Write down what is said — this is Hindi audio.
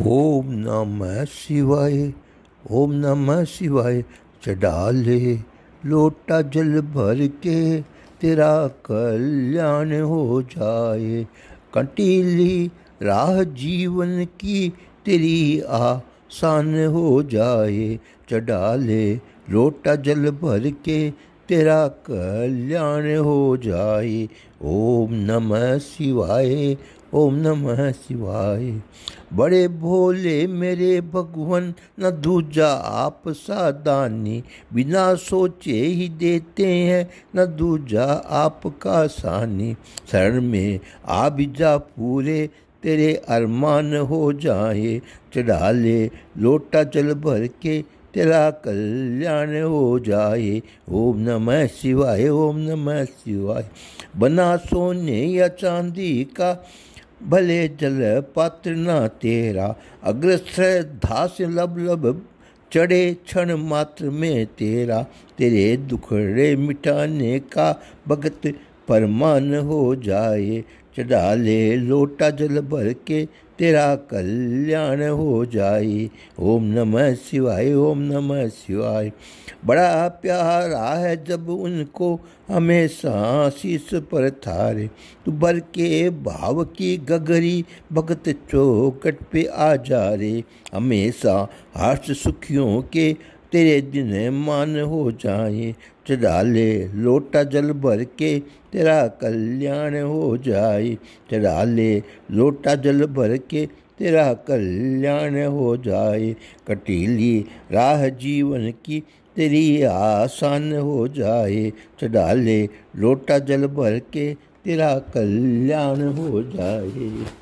ओम नमः शिवाय ओम नमः शिवाय चढ़ा ले लोटा जल भर के तेरा कल्याण हो जाए कंटीली राह जीवन की तेरी आसान हो जाए चढ़ा ले लोटा जल भर के तेरा कल्याण हो जाए ओम नमः शिवाय ओम नमः शिवाय बड़े भोले मेरे भगवान न दूजा आप सादानी बिना सोचे ही देते हैं न दूजा आपका सानी शरण में आ भी जा पूरे तेरे अरमान हो जाए चढ़ा ले लोटा चल भर के तेरा कल्याण हो जाए ओम नमः शिवाय ओम नमः शिवाय बना सोने या चांदी का भले जल पात्र ना तेरा अग्रसर धास लब लब चढ़े क्षण मात्र में तेरा तेरे दुखड़े मिटाने का भगत पर मन हो जाए चढ़ा ले लोटा जल भर के तेरा कल्याण हो जाए ओम नमः शिवाय ओम नमः शिवाय बड़ा प्यारा है जब उनको हमें सांसिस पर थारे तू भर के भाव की गगरी भगत चौकट पे आ जा रे हमेशा हर्ष सुखियों के तेरे दिन मान हो जाए चढ़ाले लोटा जल भर के तेरा कल्याण हो जाए चढ़ाले लोटा जल भर के तेरा कल्याण हो जाए कटीली राह जीवन की तेरी आसान हो जाए चढ़ाले लोटा जल भर के तेरा कल्याण हो जाए